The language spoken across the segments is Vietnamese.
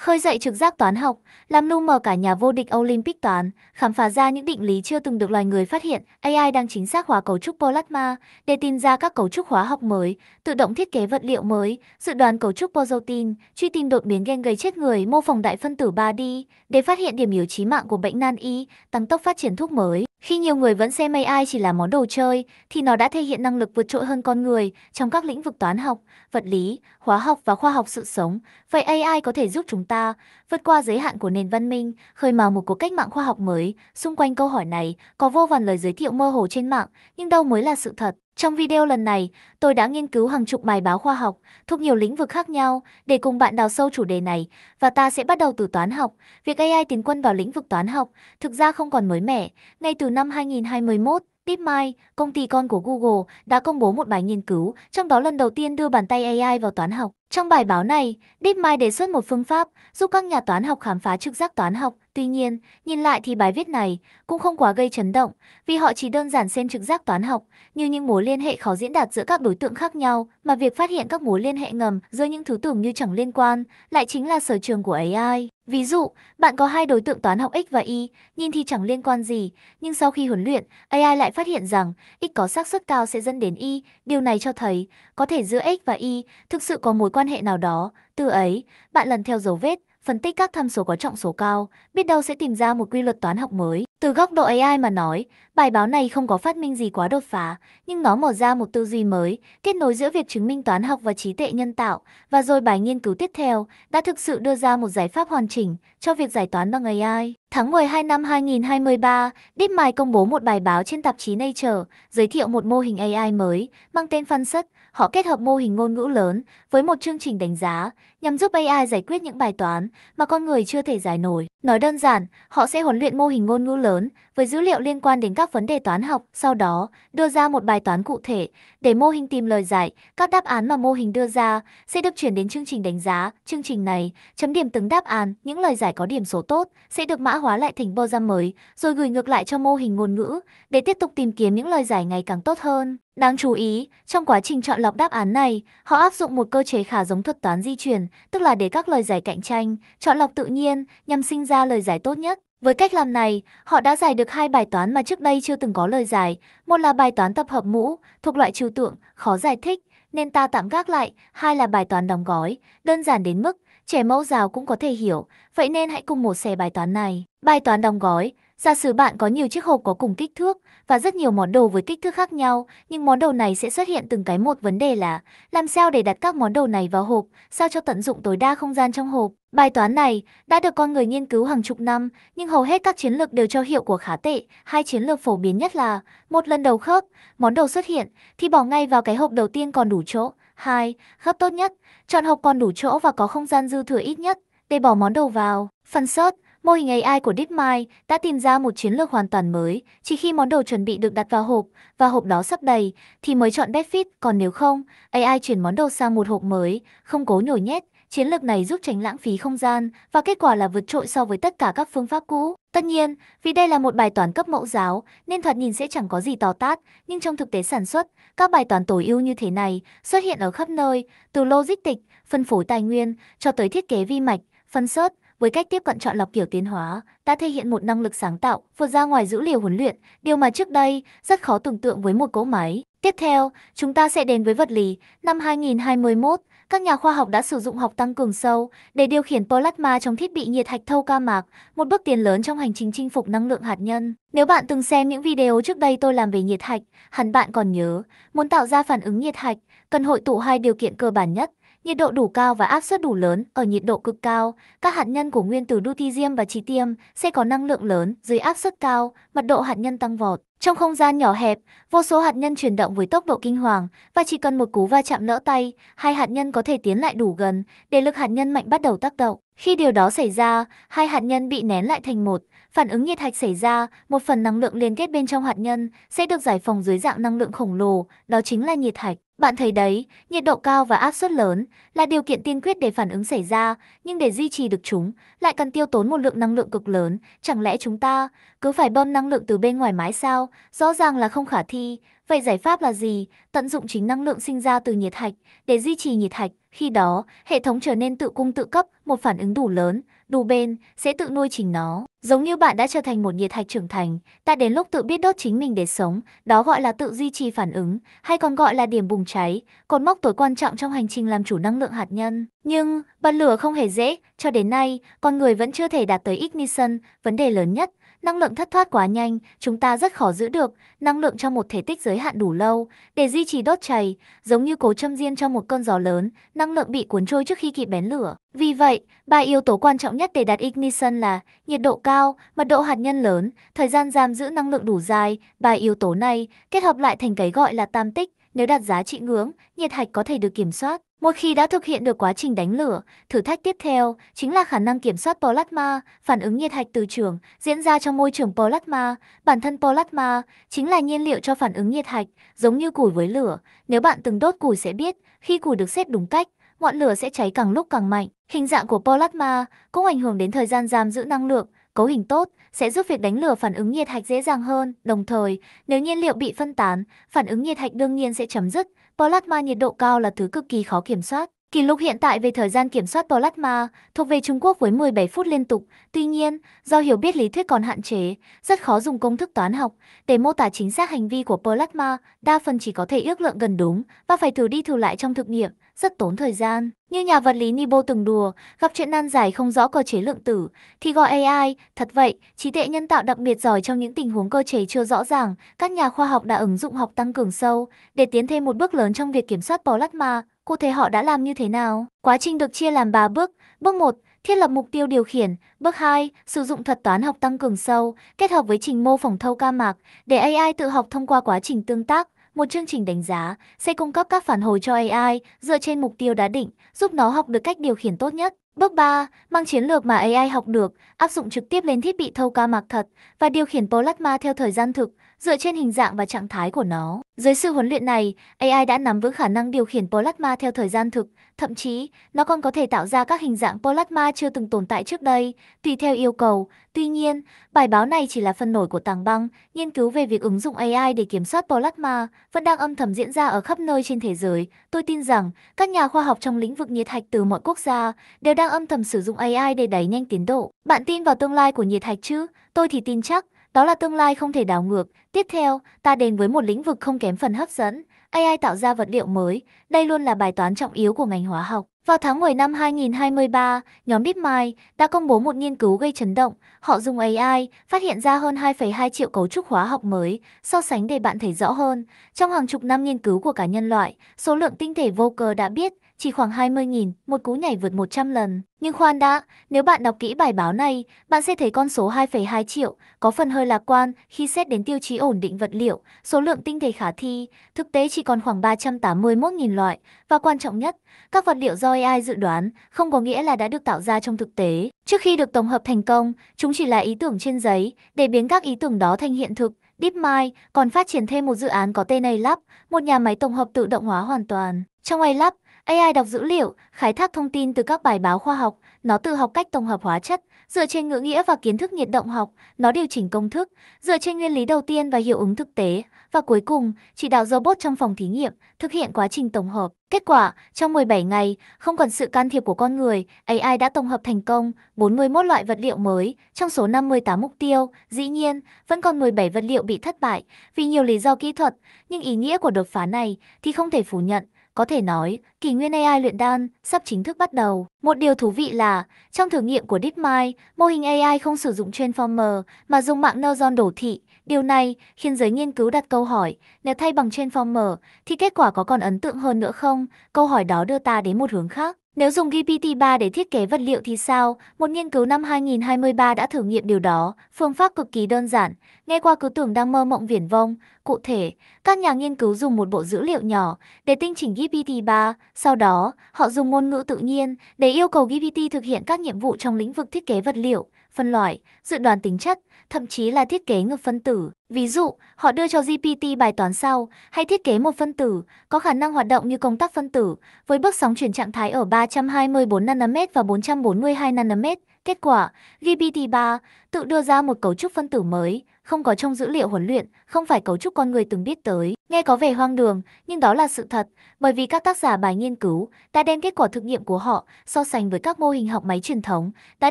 khơi dậy trực giác toán học, làm lu mờ cả nhà vô địch Olympic toán, khám phá ra những định lý chưa từng được loài người phát hiện. AI đang chính xác hóa cấu trúc plasma để tìm ra các cấu trúc hóa học mới, tự động thiết kế vật liệu mới, dự đoán cấu trúc protein, truy tìm đột biến gen gây chết người, mô phỏng đại phân tử 3D để phát hiện điểm yếu chí mạng của bệnh nan y, tăng tốc phát triển thuốc mới. Khi nhiều người vẫn xem AI chỉ là món đồ chơi, thì nó đã thể hiện năng lực vượt trội hơn con người trong các lĩnh vực toán học, vật lý, hóa học và khoa học sự sống. Vậy AI có thể giúp chúng ta vượt qua giới hạn của nền văn minh, khơi mào một cuộc cách mạng khoa học mới. Xung quanh câu hỏi này, có vô vàn lời giới thiệu mơ hồ trên mạng, nhưng đâu mới là sự thật? Trong video lần này, tôi đã nghiên cứu hàng chục bài báo khoa học thuộc nhiều lĩnh vực khác nhau để cùng bạn đào sâu chủ đề này và ta sẽ bắt đầu từ toán học. Việc AI tiến quân vào lĩnh vực toán học thực ra không còn mới mẻ. Ngay từ năm 2021, DeepMind, công ty con của Google, đã công bố một bài nghiên cứu, trong đó lần đầu tiên đưa bàn tay AI vào toán học. Trong bài báo này, DeepMind đề xuất một phương pháp giúp các nhà toán học khám phá trực giác toán học. Tuy nhiên, nhìn lại thì bài viết này cũng không quá gây chấn động vì họ chỉ đơn giản xem trực giác toán học như những mối liên hệ khó diễn đạt giữa các đối tượng khác nhau mà việc phát hiện các mối liên hệ ngầm giữa những thứ tưởng như chẳng liên quan lại chính là sở trường của AI. Ví dụ, bạn có hai đối tượng toán học x và y, nhìn thì chẳng liên quan gì, nhưng sau khi huấn luyện, AI lại phát hiện rằng x có xác suất cao sẽ dẫn đến y. Điều này cho thấy có thể giữa x và y thực sự có mối quan quan hệ nào đó, từ ấy, bạn lần theo dấu vết, phân tích các tham số có trọng số cao, biết đâu sẽ tìm ra một quy luật toán học mới. Từ góc độ AI mà nói, bài báo này không có phát minh gì quá đột phá, nhưng nó mở ra một tư duy mới, kết nối giữa việc chứng minh toán học và trí tuệ nhân tạo, và rồi bài nghiên cứu tiếp theo đã thực sự đưa ra một giải pháp hoàn chỉnh cho việc giải toán bằng AI. Tháng 12 năm 2023, DeepMind công bố một bài báo trên tạp chí Nature giới thiệu một mô hình AI mới mang tên phân Fansat, họ kết hợp mô hình ngôn ngữ lớn với một chương trình đánh giá nhằm giúp AI giải quyết những bài toán mà con người chưa thể giải nổi. Nói đơn giản, họ sẽ huấn luyện mô hình ngôn ngữ lớn với dữ liệu liên quan đến các vấn đề toán học, sau đó đưa ra một bài toán cụ thể để mô hình tìm lời giải. Các đáp án mà mô hình đưa ra sẽ được chuyển đến chương trình đánh giá. Chương trình này chấm điểm từng đáp án, những lời giải có điểm số tốt sẽ được mã hóa lại thành program mới rồi gửi ngược lại cho mô hình ngôn ngữ để tiếp tục tìm kiếm những lời giải ngày càng tốt hơn. Đáng chú ý, trong quá trình chọn lọc đáp án này, họ áp dụng một cơ chế khá giống thuật toán di chuyển, tức là để các lời giải cạnh tranh, chọn lọc tự nhiên nhằm sinh ra lời giải tốt nhất. Với cách làm này, họ đã giải được hai bài toán mà trước đây chưa từng có lời giải. Một là bài toán tập hợp mũ, thuộc loại trừu tượng, khó giải thích, nên ta tạm gác lại. Hai là bài toán đóng gói, đơn giản đến mức trẻ mẫu giáo cũng có thể hiểu. Vậy nên hãy cùng một xẻ bài toán này. Bài toán đóng gói, giả sử bạn có nhiều chiếc hộp có cùng kích thước, và rất nhiều món đồ với kích thước khác nhau, nhưng món đồ này sẽ xuất hiện từng cái một vấn đề là làm sao để đặt các món đồ này vào hộp, sao cho tận dụng tối đa không gian trong hộp. Bài toán này đã được con người nghiên cứu hàng chục năm, nhưng hầu hết các chiến lược đều cho hiệu quả khá tệ. Hai chiến lược phổ biến nhất là một lần đầu khớp, món đồ xuất hiện thì bỏ ngay vào cái hộp đầu tiên còn đủ chỗ. Hai, Khớp tốt nhất, chọn hộp còn đủ chỗ và có không gian dư thừa ít nhất để bỏ món đồ vào. Phần search Mô hình AI của DeepMind đã tìm ra một chiến lược hoàn toàn mới, chỉ khi món đồ chuẩn bị được đặt vào hộp và hộp đó sắp đầy thì mới chọn best fit, còn nếu không, AI chuyển món đồ sang một hộp mới, không cố nhồi nhét. Chiến lược này giúp tránh lãng phí không gian và kết quả là vượt trội so với tất cả các phương pháp cũ. Tất nhiên, vì đây là một bài toán cấp mẫu giáo nên thoạt nhìn sẽ chẳng có gì to tát, nhưng trong thực tế sản xuất, các bài toán tối ưu như thế này xuất hiện ở khắp nơi, từ logistics, phân phối tài nguyên cho tới thiết kế vi mạch, phân sớt, với cách tiếp cận chọn lọc kiểu tiến hóa, đã thể hiện một năng lực sáng tạo vượt ra ngoài dữ liệu huấn luyện, điều mà trước đây rất khó tưởng tượng với một cỗ máy. Tiếp theo, chúng ta sẽ đến với vật lý. Năm 2021, các nhà khoa học đã sử dụng học tăng cường sâu để điều khiển plasma trong thiết bị nhiệt hạch thâu ca mạc, một bước tiến lớn trong hành trình chinh phục năng lượng hạt nhân. Nếu bạn từng xem những video trước đây tôi làm về nhiệt hạch, hẳn bạn còn nhớ, muốn tạo ra phản ứng nhiệt hạch, cần hội tụ hai điều kiện cơ bản nhất, Nhiệt độ đủ cao và áp suất đủ lớn, ở nhiệt độ cực cao, các hạt nhân của nguyên tử lutetium và tritium sẽ có năng lượng lớn, dưới áp suất cao, mật độ hạt nhân tăng vọt. Trong không gian nhỏ hẹp, vô số hạt nhân chuyển động với tốc độ kinh hoàng và chỉ cần một cú va chạm lỡ tay, hai hạt nhân có thể tiến lại đủ gần để lực hạt nhân mạnh bắt đầu tác động. Khi điều đó xảy ra, hai hạt nhân bị nén lại thành một, phản ứng nhiệt hạch xảy ra, một phần năng lượng liên kết bên trong hạt nhân sẽ được giải phóng dưới dạng năng lượng khổng lồ, đó chính là nhiệt hạch. Bạn thấy đấy, nhiệt độ cao và áp suất lớn là điều kiện tiên quyết để phản ứng xảy ra, nhưng để duy trì được chúng lại cần tiêu tốn một lượng năng lượng cực lớn, chẳng lẽ chúng ta cứ phải bơm năng lượng từ bên ngoài mãi sao? Rõ ràng là không khả thi. Vậy giải pháp là gì? Tận dụng chính năng lượng sinh ra từ nhiệt hạch để duy trì nhiệt hạch, khi đó hệ thống trở nên tự cung tự cấp, một phản ứng đủ lớn đủ bền, sẽ tự nuôi chính nó. Giống như bạn đã trở thành một nhiệt hạch trưởng thành, ta đến lúc tự biết đốt chính mình để sống, đó gọi là tự duy trì phản ứng, hay còn gọi là điểm bùng cháy, cột mốc tối quan trọng trong hành trình làm chủ năng lượng hạt nhân. Nhưng, bật lửa không hề dễ, cho đến nay, con người vẫn chưa thể đạt tới ignition, vấn đề lớn nhất năng lượng thất thoát quá nhanh, chúng ta rất khó giữ được năng lượng trong một thể tích giới hạn đủ lâu để duy trì đốt cháy, giống như cố châm diên cho một cơn gió lớn, năng lượng bị cuốn trôi trước khi kịp bén lửa. Vì vậy, ba yếu tố quan trọng nhất để đạt ignition là nhiệt độ cao, mật độ hạt nhân lớn, thời gian giam giữ năng lượng đủ dài, ba yếu tố này kết hợp lại thành cái gọi là tam tích nếu đạt giá trị ngưỡng, nhiệt hạch có thể được kiểm soát. Một khi đã thực hiện được quá trình đánh lửa, thử thách tiếp theo chính là khả năng kiểm soát plasma, phản ứng nhiệt hạch từ trường diễn ra trong môi trường plasma. Bản thân plasma chính là nhiên liệu cho phản ứng nhiệt hạch, giống như củi với lửa. Nếu bạn từng đốt củi sẽ biết, khi củi được xếp đúng cách, ngọn lửa sẽ cháy càng lúc càng mạnh. Hình dạng của plasma cũng ảnh hưởng đến thời gian giam giữ năng lượng, cấu hình tốt sẽ giúp việc đánh lửa phản ứng nhiệt hạch dễ dàng hơn. Đồng thời, nếu nhiên liệu bị phân tán, phản ứng nhiệt hạch đương nhiên sẽ chấm dứt. Plasma nhiệt độ cao là thứ cực kỳ khó kiểm soát. Kỷ lục hiện tại về thời gian kiểm soát plasma thuộc về Trung Quốc với 17 phút liên tục. Tuy nhiên, do hiểu biết lý thuyết còn hạn chế, rất khó dùng công thức toán học để mô tả chính xác hành vi của plasma, đa phần chỉ có thể ước lượng gần đúng và phải thử đi thử lại trong thực nghiệm, rất tốn thời gian. Như nhà vật lý Nibo từng đùa, gặp chuyện nan giải không rõ cơ chế lượng tử thì gọi AI, thật vậy, trí tuệ nhân tạo đặc biệt giỏi trong những tình huống cơ chế chưa rõ ràng, các nhà khoa học đã ứng dụng học tăng cường sâu để tiến thêm một bước lớn trong việc kiểm soát plasma cụ thể họ đã làm như thế nào. Quá trình được chia làm 3 bước. Bước 1, thiết lập mục tiêu điều khiển. Bước 2, sử dụng thuật toán học tăng cường sâu, kết hợp với trình mô phỏng thâu ca mạc, để AI tự học thông qua quá trình tương tác. Một chương trình đánh giá sẽ cung cấp các phản hồi cho AI dựa trên mục tiêu đã định, giúp nó học được cách điều khiển tốt nhất. Bước 3, mang chiến lược mà AI học được, áp dụng trực tiếp lên thiết bị thâu ca mạc thật và điều khiển plasma theo thời gian thực, Dựa trên hình dạng và trạng thái của nó, dưới sự huấn luyện này, AI đã nắm vững khả năng điều khiển plasma theo thời gian thực, thậm chí nó còn có thể tạo ra các hình dạng plasma chưa từng tồn tại trước đây, tùy theo yêu cầu. Tuy nhiên, bài báo này chỉ là phần nổi của tàng băng, nghiên cứu về việc ứng dụng AI để kiểm soát plasma vẫn đang âm thầm diễn ra ở khắp nơi trên thế giới. Tôi tin rằng các nhà khoa học trong lĩnh vực nhiệt hạch từ mọi quốc gia đều đang âm thầm sử dụng AI để đẩy nhanh tiến độ. Bạn tin vào tương lai của nhiệt hạch chứ? Tôi thì tin chắc đó là tương lai không thể đảo ngược. Tiếp theo, ta đến với một lĩnh vực không kém phần hấp dẫn, AI tạo ra vật liệu mới, đây luôn là bài toán trọng yếu của ngành hóa học. Vào tháng 10 năm 2023, nhóm DeepMind đã công bố một nghiên cứu gây chấn động. Họ dùng AI phát hiện ra hơn 2,2 triệu cấu trúc hóa học mới, so sánh để bạn thấy rõ hơn. Trong hàng chục năm nghiên cứu của cả nhân loại, số lượng tinh thể vô cơ đã biết chỉ khoảng 20.000, một cú nhảy vượt 100 lần. Nhưng khoan đã, nếu bạn đọc kỹ bài báo này, bạn sẽ thấy con số 2,2 triệu có phần hơi lạc quan khi xét đến tiêu chí ổn định vật liệu, số lượng tinh thể khả thi, thực tế chỉ còn khoảng 381.000 loại. Và quan trọng nhất, các vật liệu do AI dự đoán không có nghĩa là đã được tạo ra trong thực tế. Trước khi được tổng hợp thành công, chúng chỉ là ý tưởng trên giấy để biến các ý tưởng đó thành hiện thực. DeepMind còn phát triển thêm một dự án có tên A-Lab, một nhà máy tổng hợp tự động hóa hoàn toàn. Trong A-Lab, AI đọc dữ liệu, khai thác thông tin từ các bài báo khoa học, nó tự học cách tổng hợp hóa chất, dựa trên ngữ nghĩa và kiến thức nhiệt động học, nó điều chỉnh công thức, dựa trên nguyên lý đầu tiên và hiệu ứng thực tế, và cuối cùng, chỉ đạo robot trong phòng thí nghiệm, thực hiện quá trình tổng hợp. Kết quả, trong 17 ngày, không cần sự can thiệp của con người, AI đã tổng hợp thành công 41 loại vật liệu mới, trong số 58 mục tiêu, dĩ nhiên, vẫn còn 17 vật liệu bị thất bại, vì nhiều lý do kỹ thuật, nhưng ý nghĩa của đột phá này thì không thể phủ nhận. Có thể nói, kỷ nguyên AI luyện đan sắp chính thức bắt đầu. Một điều thú vị là, trong thử nghiệm của DeepMind, mô hình AI không sử dụng Transformer mà dùng mạng neuron đổ thị. Điều này khiến giới nghiên cứu đặt câu hỏi, nếu thay bằng Transformer thì kết quả có còn ấn tượng hơn nữa không? Câu hỏi đó đưa ta đến một hướng khác. Nếu dùng GPT-3 để thiết kế vật liệu thì sao? Một nghiên cứu năm 2023 đã thử nghiệm điều đó, phương pháp cực kỳ đơn giản, nghe qua cứ tưởng đang mơ mộng viển vông. Cụ thể, các nhà nghiên cứu dùng một bộ dữ liệu nhỏ để tinh chỉnh GPT-3, sau đó họ dùng ngôn ngữ tự nhiên để yêu cầu GPT thực hiện các nhiệm vụ trong lĩnh vực thiết kế vật liệu phân loại, dự đoán tính chất, thậm chí là thiết kế ngược phân tử. Ví dụ, họ đưa cho GPT bài toán sau, hay thiết kế một phân tử, có khả năng hoạt động như công tắc phân tử, với bước sóng chuyển trạng thái ở 324 nm và 442 nm. Kết quả, GPT-3 tự đưa ra một cấu trúc phân tử mới, không có trong dữ liệu huấn luyện, không phải cấu trúc con người từng biết tới. Nghe có vẻ hoang đường, nhưng đó là sự thật, bởi vì các tác giả bài nghiên cứu đã đem kết quả thực nghiệm của họ so sánh với các mô hình học máy truyền thống đã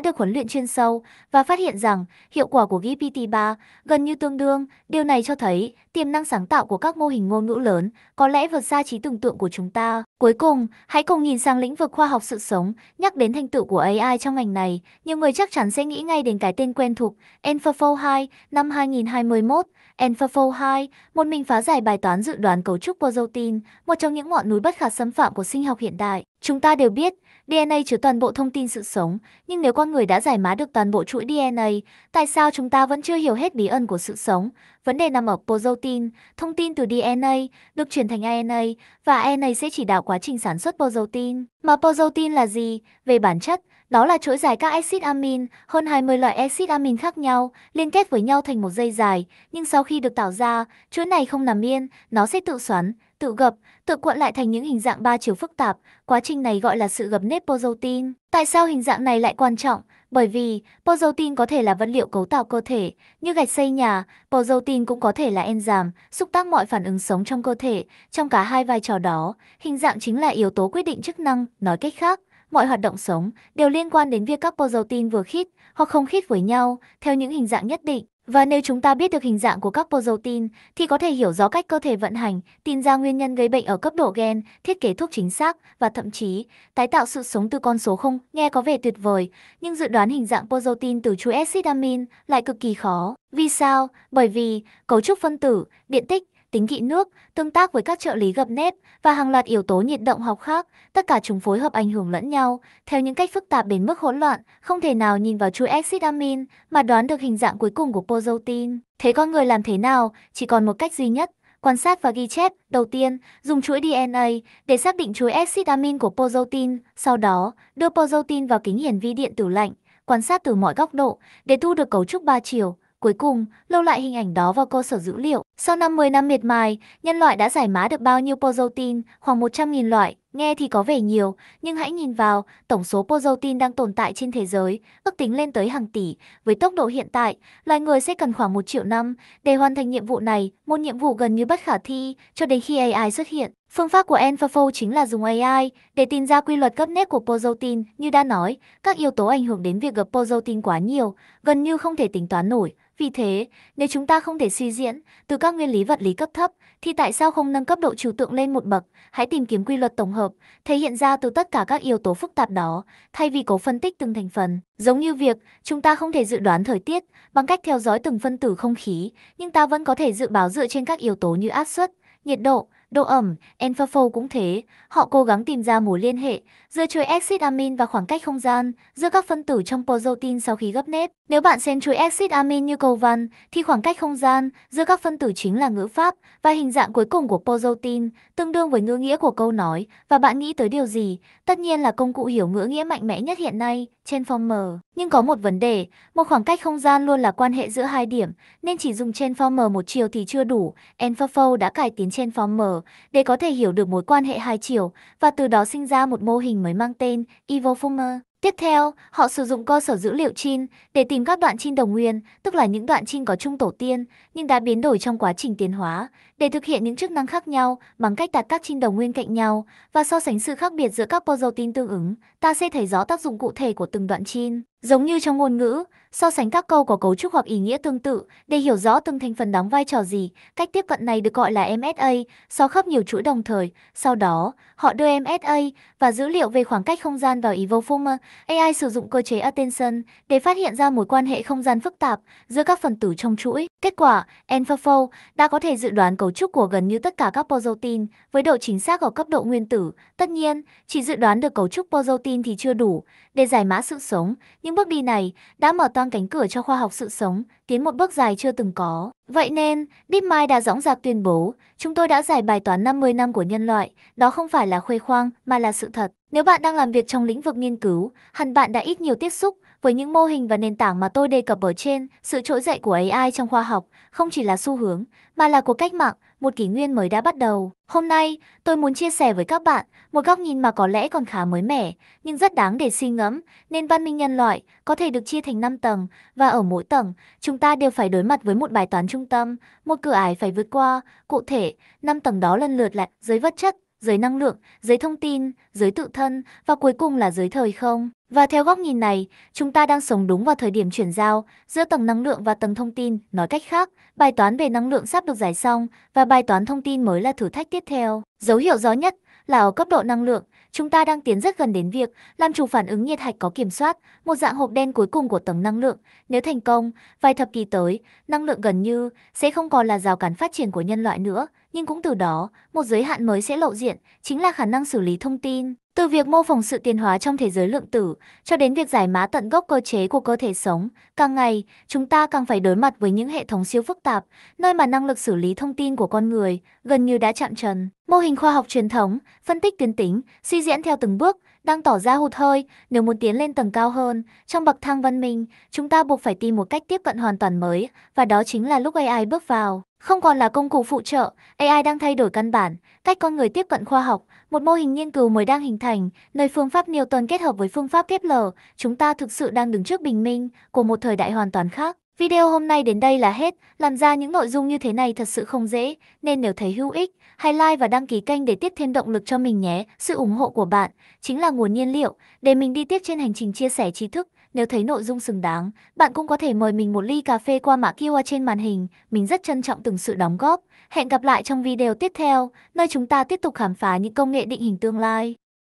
được huấn luyện chuyên sâu và phát hiện rằng hiệu quả của GPT-3 gần như tương đương. Điều này cho thấy tiềm năng sáng tạo của các mô hình ngôn ngữ lớn có lẽ vượt xa trí tưởng tượng của chúng ta. Cuối cùng, hãy cùng nhìn sang lĩnh vực khoa học sự sống, nhắc đến thành tựu của AI trong ngành này, nhiều người chắc chắn sẽ nghĩ ngay đến cái tên quen thuộc, AlphaFold 2 năm 2000 2021, Enfafo 2, một mình phá giải bài toán dự đoán cấu trúc Pozoltin, một trong những ngọn núi bất khả xâm phạm của sinh học hiện đại. Chúng ta đều biết, DNA chứa toàn bộ thông tin sự sống, nhưng nếu con người đã giải mã được toàn bộ chuỗi DNA, tại sao chúng ta vẫn chưa hiểu hết bí ẩn của sự sống? Vấn đề nằm ở Pozoltin, thông tin từ DNA được chuyển thành RNA và RNA sẽ chỉ đạo quá trình sản xuất Pozoltin. Mà Pozoltin là gì? Về bản chất, đó là chuỗi dài các axit amin, hơn 20 loại axit amin khác nhau, liên kết với nhau thành một dây dài, nhưng sau khi được tạo ra, chuỗi này không nằm yên, nó sẽ tự xoắn, tự gập, tự cuộn lại thành những hình dạng ba chiều phức tạp, quá trình này gọi là sự gập nếp pozotin. Tại sao hình dạng này lại quan trọng? Bởi vì pozotin có thể là vật liệu cấu tạo cơ thể, như gạch xây nhà, pozotin cũng có thể là enzyme, xúc tác mọi phản ứng sống trong cơ thể. Trong cả hai vai trò đó, hình dạng chính là yếu tố quyết định chức năng, nói cách khác, mọi hoạt động sống đều liên quan đến việc các protein vừa khít hoặc không khít với nhau theo những hình dạng nhất định. Và nếu chúng ta biết được hình dạng của các protein thì có thể hiểu rõ cách cơ thể vận hành, tìm ra nguyên nhân gây bệnh ở cấp độ gen, thiết kế thuốc chính xác và thậm chí tái tạo sự sống từ con số không nghe có vẻ tuyệt vời, nhưng dự đoán hình dạng protein từ chuỗi acid amin lại cực kỳ khó. Vì sao? Bởi vì cấu trúc phân tử, điện tích tính kỵ nước, tương tác với các trợ lý gập nếp và hàng loạt yếu tố nhiệt động học khác, tất cả chúng phối hợp ảnh hưởng lẫn nhau theo những cách phức tạp đến mức hỗn loạn, không thể nào nhìn vào chuỗi exit amin mà đoán được hình dạng cuối cùng của pozotin. Thế con người làm thế nào? Chỉ còn một cách duy nhất, quan sát và ghi chép. Đầu tiên, dùng chuỗi DNA để xác định chuỗi exit amin của pozotin, sau đó đưa pozotin vào kính hiển vi điện tử lạnh quan sát từ mọi góc độ để thu được cấu trúc ba chiều Cuối cùng, lưu lại hình ảnh đó vào cơ sở dữ liệu. Sau 50 năm miệt mài, nhân loại đã giải mã được bao nhiêu protein, khoảng 100.000 loại. Nghe thì có vẻ nhiều, nhưng hãy nhìn vào, tổng số protein đang tồn tại trên thế giới, ước tính lên tới hàng tỷ. Với tốc độ hiện tại, loài người sẽ cần khoảng 1 triệu năm để hoàn thành nhiệm vụ này, một nhiệm vụ gần như bất khả thi cho đến khi AI xuất hiện. Phương pháp của AlphaFold chính là dùng AI để tìm ra quy luật cấp nét của protein. Như đã nói, các yếu tố ảnh hưởng đến việc gặp protein quá nhiều, gần như không thể tính toán nổi. Vì thế, nếu chúng ta không thể suy diễn từ các nguyên lý vật lý cấp thấp, thì tại sao không nâng cấp độ trừu tượng lên một bậc? Hãy tìm kiếm quy luật tổng hợp, thể hiện ra từ tất cả các yếu tố phức tạp đó, thay vì cố phân tích từng thành phần. Giống như việc chúng ta không thể dự đoán thời tiết bằng cách theo dõi từng phân tử không khí, nhưng ta vẫn có thể dự báo dựa trên các yếu tố như áp suất, nhiệt độ, độ ẩm, Enfafold cũng thế, họ cố gắng tìm ra mối liên hệ giữa chuỗi axit amin và khoảng cách không gian giữa các phân tử trong protein sau khi gấp nếp. Nếu bạn xem chuỗi axit amin như cầu văn, thì khoảng cách không gian giữa các phân tử chính là ngữ pháp và hình dạng cuối cùng của protein tương đương với ngữ nghĩa của câu nói và bạn nghĩ tới điều gì? Tất nhiên là công cụ hiểu ngữ nghĩa mạnh mẽ nhất hiện nay trên form M. Nhưng có một vấn đề, một khoảng cách không gian luôn là quan hệ giữa hai điểm, nên chỉ dùng trên form M một chiều thì chưa đủ, Enfafold đã cải tiến trên form M để có thể hiểu được mối quan hệ hai chiều và từ đó sinh ra một mô hình mới mang tên Evoformer. Tiếp theo, họ sử dụng cơ sở dữ liệu chin để tìm các đoạn chin đồng nguyên, tức là những đoạn chin có chung tổ tiên nhưng đã biến đổi trong quá trình tiến hóa, để thực hiện những chức năng khác nhau bằng cách đặt các chim đồng nguyên cạnh nhau và so sánh sự khác biệt giữa các protein tương ứng, ta sẽ thấy rõ tác dụng cụ thể của từng đoạn chim. Giống như trong ngôn ngữ, so sánh các câu có cấu trúc hoặc ý nghĩa tương tự để hiểu rõ từng thành phần đóng vai trò gì. Cách tiếp cận này được gọi là MSA, so khớp nhiều chuỗi đồng thời. Sau đó, họ đưa MSA và dữ liệu về khoảng cách không gian vào Evoformer. AI sử dụng cơ chế attention để phát hiện ra mối quan hệ không gian phức tạp giữa các phần tử trong chuỗi. Kết quả, AlphaFold đã có thể dự đoán cấu cấu trúc của gần như tất cả các protein với độ chính xác ở cấp độ nguyên tử. Tất nhiên, chỉ dự đoán được cấu trúc protein thì chưa đủ để giải mã sự sống. Nhưng bước đi này đã mở toang cánh cửa cho khoa học sự sống, tiến một bước dài chưa từng có. Vậy nên, DeepMind đã dõng dạc tuyên bố, chúng tôi đã giải bài toán 50 năm của nhân loại, đó không phải là khuê khoang mà là sự thật. Nếu bạn đang làm việc trong lĩnh vực nghiên cứu, hẳn bạn đã ít nhiều tiếp xúc với những mô hình và nền tảng mà tôi đề cập ở trên, sự trỗi dậy của AI trong khoa học không chỉ là xu hướng, mà là cuộc cách mạng, một kỷ nguyên mới đã bắt đầu. Hôm nay, tôi muốn chia sẻ với các bạn một góc nhìn mà có lẽ còn khá mới mẻ, nhưng rất đáng để suy ngẫm. Nên văn minh nhân loại có thể được chia thành 5 tầng, và ở mỗi tầng, chúng ta đều phải đối mặt với một bài toán trung tâm, một cửa ải phải vượt qua. Cụ thể, 5 tầng đó lần lượt là giới vật chất, giới năng lượng, giới thông tin, giới tự thân và cuối cùng là giới thời không. Và theo góc nhìn này, chúng ta đang sống đúng vào thời điểm chuyển giao giữa tầng năng lượng và tầng thông tin. Nói cách khác, bài toán về năng lượng sắp được giải xong và bài toán thông tin mới là thử thách tiếp theo. Dấu hiệu rõ nhất là ở cấp độ năng lượng, chúng ta đang tiến rất gần đến việc làm chủ phản ứng nhiệt hạch có kiểm soát, một dạng hộp đen cuối cùng của tầng năng lượng. Nếu thành công, vài thập kỷ tới, năng lượng gần như sẽ không còn là rào cản phát triển của nhân loại nữa, nhưng cũng từ đó, một giới hạn mới sẽ lộ diện, chính là khả năng xử lý thông tin. Từ việc mô phỏng sự tiến hóa trong thế giới lượng tử cho đến việc giải mã tận gốc cơ chế của cơ thể sống, càng ngày, chúng ta càng phải đối mặt với những hệ thống siêu phức tạp, nơi mà năng lực xử lý thông tin của con người gần như đã chạm trần. Mô hình khoa học truyền thống, phân tích tuyến tính, suy diễn theo từng bước, đang tỏ ra hụt hơi, nếu muốn tiến lên tầng cao hơn, trong bậc thang văn minh, chúng ta buộc phải tìm một cách tiếp cận hoàn toàn mới, và đó chính là lúc AI bước vào. Không còn là công cụ phụ trợ, AI đang thay đổi căn bản, cách con người tiếp cận khoa học, một mô hình nghiên cứu mới đang hình thành, nơi phương pháp Newton kết hợp với phương pháp Kepler, chúng ta thực sự đang đứng trước bình minh của một thời đại hoàn toàn khác. Video hôm nay đến đây là hết, làm ra những nội dung như thế này thật sự không dễ, nên nếu thấy hữu ích, hãy like và đăng ký kênh để tiếp thêm động lực cho mình nhé. Sự ủng hộ của bạn chính là nguồn nhiên liệu để mình đi tiếp trên hành trình chia sẻ tri thức. Nếu thấy nội dung xứng đáng, bạn cũng có thể mời mình một ly cà phê qua mã QR trên màn hình. Mình rất trân trọng từng sự đóng góp. Hẹn gặp lại trong video tiếp theo, nơi chúng ta tiếp tục khám phá những công nghệ định hình tương lai.